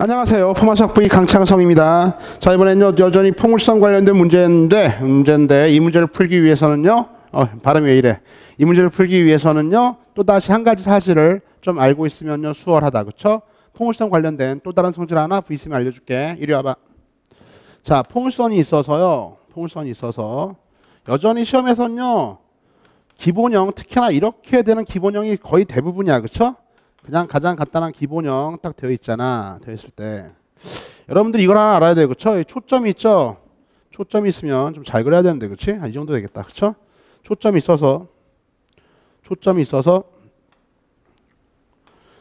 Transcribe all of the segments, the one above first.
안녕하세요. 포마석 V 강창성입니다. 자, 이번에는 여전히 포물선 관련된 문제인데, 문제인데, 이 문제를 풀기 위해서는요, 어, 발음이 왜 이래. 이 문제를 풀기 위해서는요, 또 다시 한 가지 사실을 좀 알고 있으면요, 수월하다. 그쵸? 포물선 관련된 또 다른 성질 하나 v c 면 알려줄게. 이리 와봐. 자, 포물선이 있어서요, 포물선이 있어서, 여전히 시험에서는요, 기본형, 특히나 이렇게 되는 기본형이 거의 대부분이야. 그쵸? 그냥 가장 간단한 기본형 딱 되어 있잖아. 되어 있을 때. 여러분들 이걸 하나 알아야 돼요. 그쵸? 초점이 있죠? 초점이 있으면 좀 잘 그려야 되는데, 그치? 한이 아, 정도 되겠다. 그쵸? 초점이 있어서, 초점이 있어서,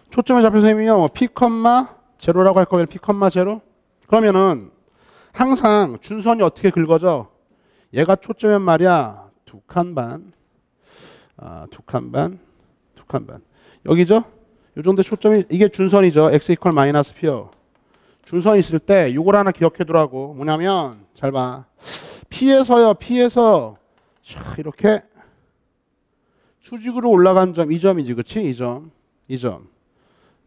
초점에 잡혀서생님이요뭐 P, 제로라고 할 거면 피 컴마 제로? 그러면은 항상 준선이 어떻게 긁어져? 얘가 초점이란 말이야. 두 칸 반, 아, 두칸 반, 두 칸 반. 여기죠? 요 정도 초점이 이게 준선이죠. x equal minus p요. 준선 있을 때 요걸 하나 기억해 두라고. 뭐냐면 잘 봐. P에서요. P에서 자, 이렇게 수직으로 올라간 점 이점이지 그치? 이점이점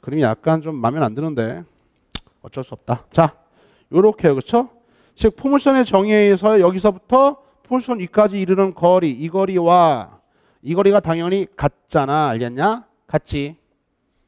그림이 약간 좀 마음에 안 드는데 어쩔 수 없다. 자, 요렇게요. 그쵸? 즉 포물선의 정의에 의해서 여기서부터 포물선 위까지 이르는 거리, 이 거리와 이 거리가 당연히 같잖아. 알겠냐? 같지.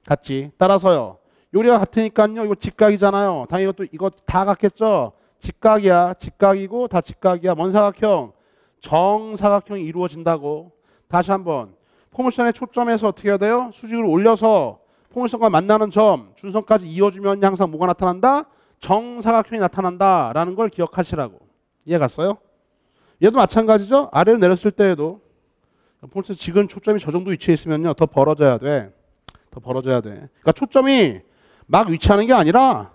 같이 따라서요. 요리와 같으니까요. 이거 직각이잖아요. 당연히 이것도 이것다 같겠죠. 직각이야. 직각이고 다 직각이야. 뭔 사각형? 정사각형이 이루어진다고. 다시 한번. 포물선의 초점에서 어떻게 해야 돼요? 수직을 올려서 포물선과 만나는 점, 준선까지 이어주면 항상 뭐가 나타난다? 정사각형이 나타난다라는 걸 기억하시라고. 이해 갔어요? 얘도 마찬가지죠. 아래로 내렸을 때에도 포물선 지금 초점이 저 정도 위치에 있으면요. 더 벌어져야 돼. 더 벌어져야 돼. 그러니까 초점이 막 위치하는 게 아니라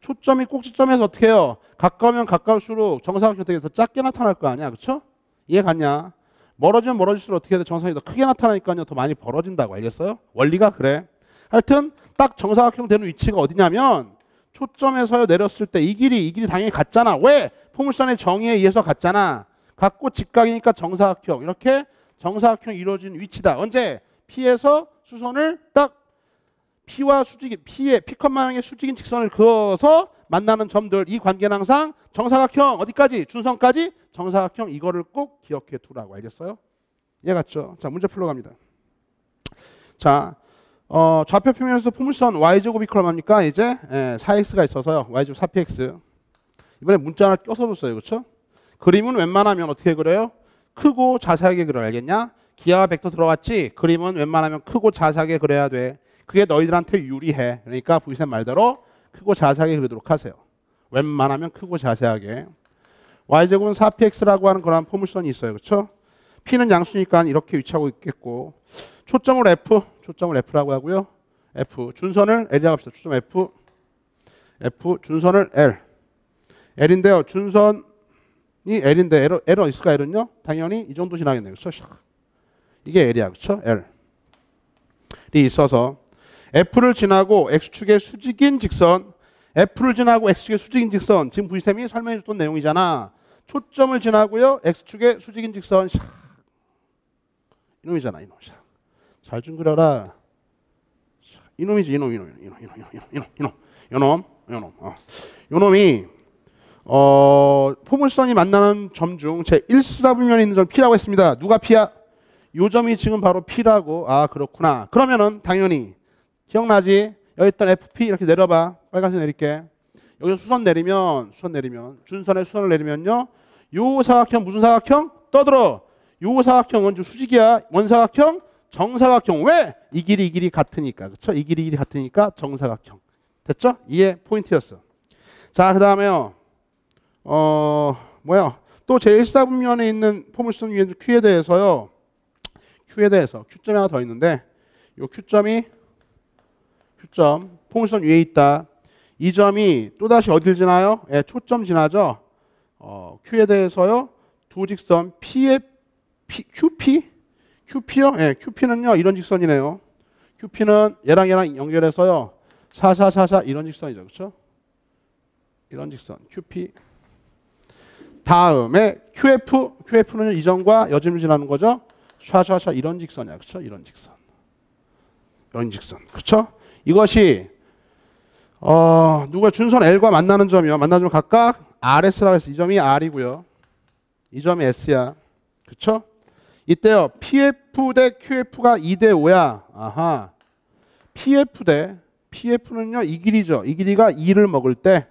초점이 꼭지점에서 어떻게 해요? 가까우면 가까울수록 정사각 형태가 더 작게 나타날 거 아니야. 그렇죠? 이해 갔냐? 멀어지면 멀어질수록 어떻게 해야 돼? 정상이더 크게 나타나니까요. 더 많이 벌어진다고 알겠어요? 원리가 그래. 하여튼 딱 정사각형 되는 위치가 어디냐면 초점에서 내렸을 때 이 길이 이 길이 당연히 같잖아. 왜? 포물선의 정의에 의해서 같잖아. 같고 직각이니까 정사각형. 이렇게 정사각형이 이루어진 위치다. 언제? P에서 수선을 딱 P와 수직인 P의 P컷 마양의 수직인 직선을 그어서 만나는 점들 이 관계는 항상 정사각형 어디까지 준선까지 정사각형 이거를 꼭 기억해 두라고 알겠어요? 이해 갔죠? 자 문제 풀러갑니다. 자 어, 좌표 평면에서 포물선 y제곱이 그럼합니까 이제 예, 4x가 있어서요. y제곱 4px 이번에 문자 하나 껴서 줬어요 그렇죠? 그림은 웬만하면 어떻게 그려요? 크고 자세하게 그려 알겠냐? 기하와 벡터 들어왔지? 그림은 웬만하면 크고 자세하게 그려야 돼. 그게 너희들한테 유리해. 그러니까 부이센 말대로 크고 자세하게 그리도록 하세요. 웬만하면 크고 자세하게. y제곱은 4px라고 하는 그런 포물선이 있어요. 그렇죠? p는 양수니까 이렇게 위치하고 있겠고 초점을 f, 초점을 f라고 하고요. f, 준선을 l이라고 합시다. 초점 f, f, 준선을 l. l인데요. 준선이 l인데 l, l 어딨을까? l은요? 당연히 이 정도 지나겠네요. 그렇죠? 이게 l이야. 그렇죠? l. 이 있어서 F를 지나고 X축의 수직인 직선, F를 지나고 X축의 수직인 직선. 지금 V쌤이 설명해 줬던 내용이잖아. 초점을 지나고요. X축의 수직인 직선. 샥. 이놈이잖아, 이놈. 샥. 잘좀 그려라. 이놈이지, 이놈, 이놈, 이놈, 이놈, 이놈, 이놈, 이놈, 이놈, 이놈. 어. 이놈이 어, 포물선이 만나는 점 중 제1수분면에 있는 점 P라고 했습니다. 누가 P야? 요 점이 지금 바로 P라고. 아, 그렇구나. 그러면은 당연히 기억나지? 여기 있던 FP 이렇게 내려봐. 빨간색 내릴게. 여기서 수선 내리면 수선 내리면 준선에 수선을 내리면요. 요 사각형 무슨 사각형? 떠들어. 요 사각형은 좀 수직이야. 원사각형, 정사각형. 왜? 이 길이 이 길이 같으니까. 그쵸이 길이 이 길이 같으니까 정사각형. 됐죠? 이게 포인트였어. 자, 그다음에요. 어, 뭐야? 또 제1사분면에 있는 포물선 위에 Q에 대해서요. Q에 대해서 Q점이 하나 더 있는데 요 Q점이 초점, 풍선 위에 있다. 이 점이 또다시 어딜 지나요? 예, 초점 지나죠. 어, Q에 대해서요. 두 직선 P의 P, QP? QP요? 예, QP는요. 이런 직선이네요. QP는 얘랑 얘랑 연결해서요. 4444 이런 직선이죠. 그렇 이런 직선 QP. 다음에 QF, QF는 이전과 여진을 지나는 거죠. 샤샤샤 이런 직선이야. 그렇죠? 이런 직선. 이런 직선. 그렇죠? 이것이 어, 누가 준선 L과 만나는 점이요. 만나는 점 각각 RS라고 해서 이 점이 R이고요. 이 점이 S야. 그쵸? 이때요. PF 대 QF가 2 대 5야. 아하. PF 대 PF는요. 이 길이죠. 이 길이가 2를 먹을 때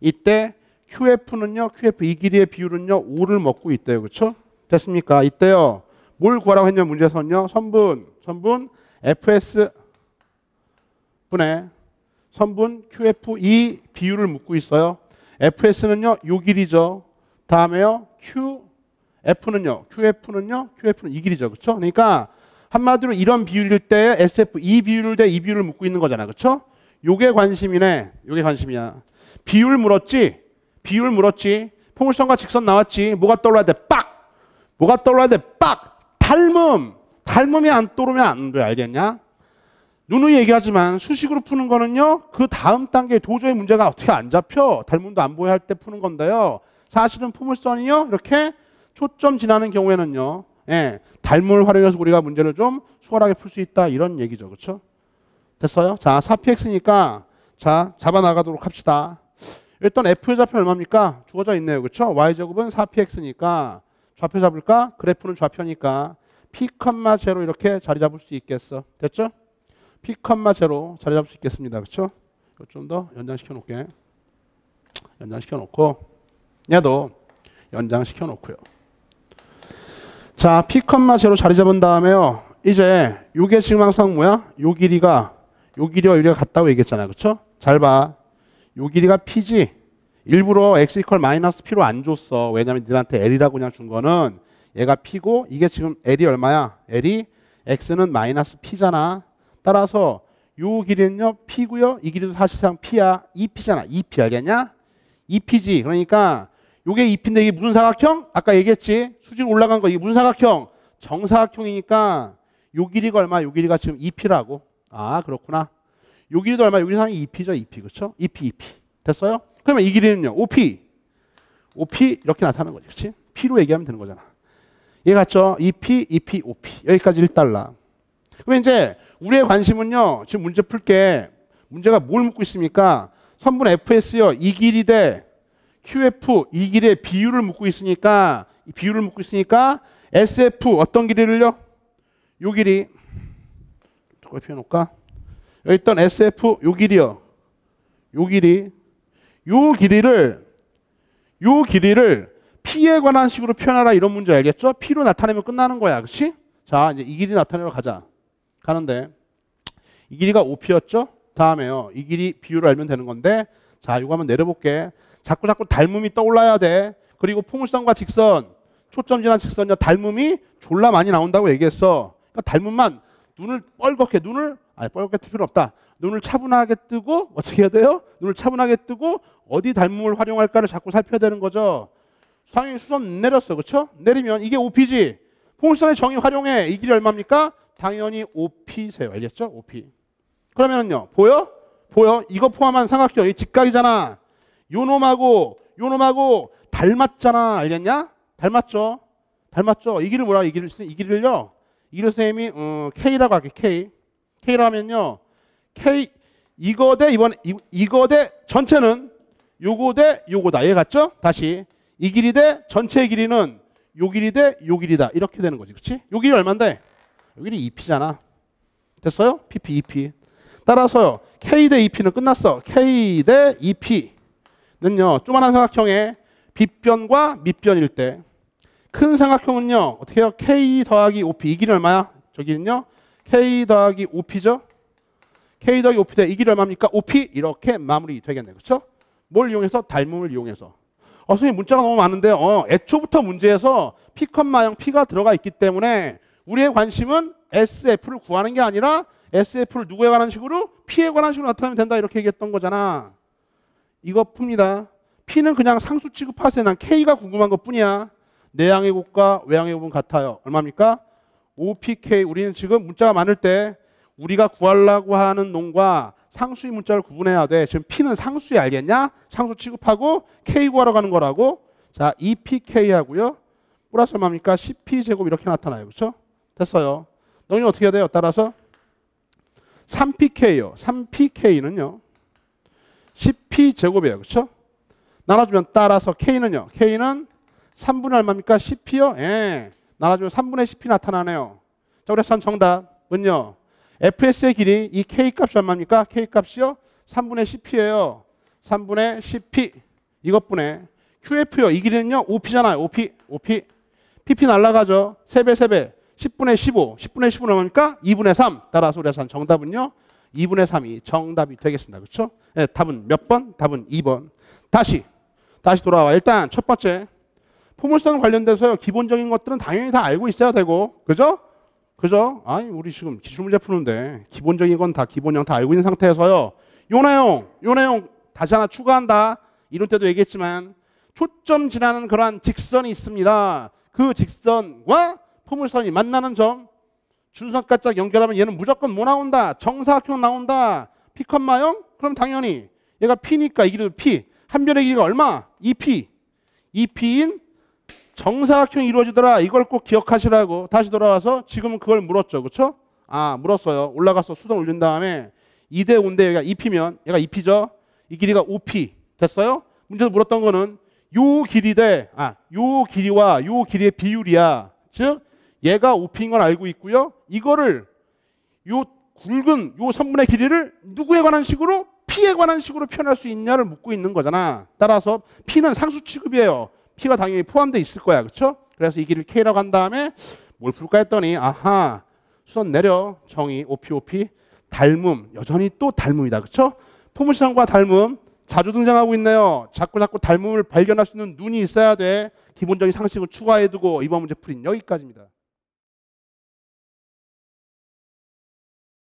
이때 QF는요. QF 이 길이의 비율은요. 5를 먹고 있대요. 그쵸? 됐습니까? 이때요. 뭘 구하라고 했냐 문제에서는요. 선분, 선분, FS 분의 선분 QF2 e 비율을 묻고 있어요. FS는요, 요 길이죠. 다음에요, QF는요, QF는요, QF는 이 길이죠. 그렇 그러니까 한마디로 이런 비율일 때 SF2 e 비율 대이 비율을 묻고 있는 거잖아. 그렇 요게 관심이네. 요게 관심이야. 비율 물었지. 비율 물었지. 포물선과 직선 나왔지. 뭐가 떠올라야 돼? 빡! 뭐가 떠올라야 돼? 빡! 닮음! 닮음이 안 떠오르면 안 돼. 알겠냐? 누누이 얘기하지만 수식으로 푸는 거는요. 그 다음 단계 도저히 문제가 어떻게 안 잡혀. 닮음도 안 보여 할때 푸는 건데요. 사실은 포물선이요. 이렇게 초점 지나는 경우에는요. 예, 닮음을 활용해서 우리가 문제를 좀 수월하게 풀 수 있다. 이런 얘기죠. 그쵸 그렇죠? 됐어요? 자, 4px니까 자, 잡아 나가도록 합시다. 일단 F의 좌표는 얼마입니까? 주어져 있네요. 그쵸 그렇죠? Y제곱은 4px니까 좌표 잡을까? 그래프는 좌표니까 P, 제로 이렇게 자리 잡을 수 있겠어. 됐죠? 피컴마 제로 자리 잡을 수 있겠습니다. 그렇죠? 좀더 연장시켜 놓게. 연장시켜 놓고 얘도 연장시켜 놓고요. 자, 피컴마 제로 자리 잡은 다음에요. 이제 요게 지금 항상 뭐야? 요 길이가 요 길이와 요길이가 같다고 얘기했잖아요. 그렇죠? 잘 봐. 요 길이가 P지. 일부러 x 이퀄 마이너스 P로 안 줬어. 왜냐면 니한테 L이라고 그냥 준 거는 얘가 P고 이게 지금 L이 얼마야? L이 X는 마이너스 P잖아. 따라서 요 길이는요 P고요. 이 길이도 사실상 P야. 2P잖아. 2P 알겠냐? 2P지. 그러니까 요게 2P인데 이게 무슨 사각형? 아까 얘기했지. 수직 올라간 거 이게 무슨 사각형? 정사각형이니까 요 길이가 얼마? 요 길이가 지금 2P라고. 아 그렇구나. 요 길이도 얼마? 요 길이 상이 2P죠. 2P 그렇죠? 2P 2P 됐어요? 그러면 이 길이는요. 5P. 5P 이렇게 나타나는 거지. 그렇지? P로 얘기하면 되는 거잖아. 이해 갔죠? 2P, 2P, 5P. 여기까지 1달러. 그럼 이제 우리의 관심은요. 지금 문제 풀게. 문제가 뭘 묻고 있습니까? 선분 FS요. 이 길이 대 QF 이 길의 비율을 묻고 있으니까 비율을 묻고 있으니까 SF 어떤 길이를요? 요 길이 누가 피 놓을까? 일단 SF 요 길이요. 요 길이 요 길이를 요 길이를 P에 관한 식으로 표현하라 이런 문제 알겠죠? P로 나타내면 끝나는 거야. 그렇 자, 이제 이 길이 나타내러 가자. 가는데 이 길이가 5피였죠 다음에요. 이 길이 비율을 알면 되는 건데 자 이거 한번 내려볼게. 자꾸 자꾸 닮음이 떠올라야 돼. 그리고 포물선과 직선, 초점 지난 직선요 닮음이 졸라 많이 나온다고 얘기했어. 그러니까 닮음만 눈을 뻘겋게 눈을 아니 뻘겋게 뜰 필요 없다. 눈을 차분하게 뜨고 어떻게 해야 돼요? 눈을 차분하게 뜨고 어디 닮음을 활용할까를 자꾸 살펴야 되는 거죠. 상위 수선 내렸어. 그렇죠? 내리면 이게 5피지. 포물선의 정의 활용해. 이 길이 얼마입니까? 당연히 OP세요. 알겠죠? OP. 그러면요. 보여? 보여? 이거 포함한 삼각형이 직각이잖아. 요 놈하고 요 놈하고 닮았잖아. 알겠냐? 닮았죠? 닮았죠? 이 길을 뭐라 이 길을 이 길을요. 이 길을 쌤이 어, K라고 할게. K. K라면요. K 이거 대 이번 이, 이거 대 전체는 요거 대 요거다. 이해 갔죠? 다시. 이 길이 대 전체 의 길이는 요 길이 대요 길이다. 이렇게 되는 거지. 그치요 길이 얼만데 여기는 EP잖아. 됐어요? PP, EP. 따라서요. K 대 EP는 끝났어. K 대 EP는요. 조만한 삼각형의 빗변과 밑변일 때큰 삼각형은요. 어떻게 해요? K 더하기 OP. 이 길이 얼마야? 저기는요. K 더하기 OP죠. K 더하기 OP 대 이 길이 얼마입니까? OP 이렇게 마무리 되겠네. 그렇죠? 뭘 이용해서? 닮음을 이용해서. 어, 선생님 문자가 너무 많은데 어, 애초부터 문제에서 P, 마형 P가 들어가 있기 때문에 우리의 관심은 SF를 구하는 게 아니라 SF를 누구에 관한 식으로 P에 관한 식으로 나타내면 된다 이렇게 얘기했던 거잖아. 이거 풉니다. P는 그냥 상수 취급하세요. 난 K가 궁금한 것 뿐이야. 내항의 곱과 외항의 곱은 같아요. 얼마입니까? OPK 우리는 지금 문자가 많을 때 우리가 구하려고 하는 놈과 상수의 문자를 구분해야 돼. 지금 P는 상수야 알겠냐? 상수 취급하고 K 구하러 가는 거라고. 자, EPK 하고요. 플러스 얼마입니까? 10P 제곱 이렇게 나타나요. 그렇죠? 됐어요. 농이 어떻게 돼요? 따라서 3pk요. 3pk는요. 10p 제곱이에요. 그렇죠? 나눠주면 따라서 k는요. k는 3분의 얼마입니까? 10p요? 예. 나눠주면 3분의 10p 나타나네요. 자, 그래서 정답은요. fs의 길이 이 k값이 얼마입니까? k값이요? 3분의 10p예요. 3분의 10p. 이것분의 qf요. 이 길이는요. 5p잖아요. 5p. 5p. pp 날라가죠. 3배, 3배. 10분의 15, 10분의 15 나오니까 2분의 3. 따라서 우리가 산 정답은요. 2분의 3이 정답이 되겠습니다. 그렇죠? 네, 답은 몇 번? 답은 2번. 다시, 다시 돌아와. 일단 첫 번째, 포물선 관련돼서 기본적인 것들은 당연히 다 알고 있어야 되고, 그죠? 그죠? 아니, 우리 지금 기출문제 푸는데 기본적인 건 다 기본형 다 알고 있는 상태에서요. 요 내용, 요 내용 다시 하나 추가한다. 이런 때도 얘기했지만 초점 지나는 그러한 직선이 있습니다. 그 직선과 포물선이 만나는 점준선까짝 연결하면 얘는 무조건 뭐 나온다? 정사각형 나온다. 피컴마형 그럼 당연히 얘가 P니까 이 길이도 P. 한 변의 길이가 얼마? 2P. 2P인 정사각형이 이루어지더라. 이걸 꼭 기억하시라고 다시 돌아와서 지금은 그걸 물었죠. 그렇죠? 아 물었어요. 올라가서 수동 올린 다음에 2대 5인데 얘가 2P면 얘가 2P죠. 이 길이가 5P 됐어요? 문제에서 물었던 거는 요 길이 대아요 길이와 요 길이의 비율이야. 즉 얘가 오피인 걸 알고 있고요. 이거를 요 굵은 요 선분의 길이를 누구에 관한 식으로 P에 관한 식으로 표현할 수 있냐를 묻고 있는 거잖아. 따라서 P는 상수 취급이에요. P가 당연히 포함되어 있을 거야. 그렇죠? 그래서 이 길을 K라고 한 다음에 뭘 풀까 했더니 아하 수선 내려 정의 OP OP 닮음 여전히 또 닮음이다. 그렇죠? 포물상과 닮음 자주 등장하고 있네요. 자꾸 자꾸 닮음을 발견할 수 있는 눈이 있어야 돼. 기본적인 상식을 추가해두고 이번 문제 풀인 여기까지입니다.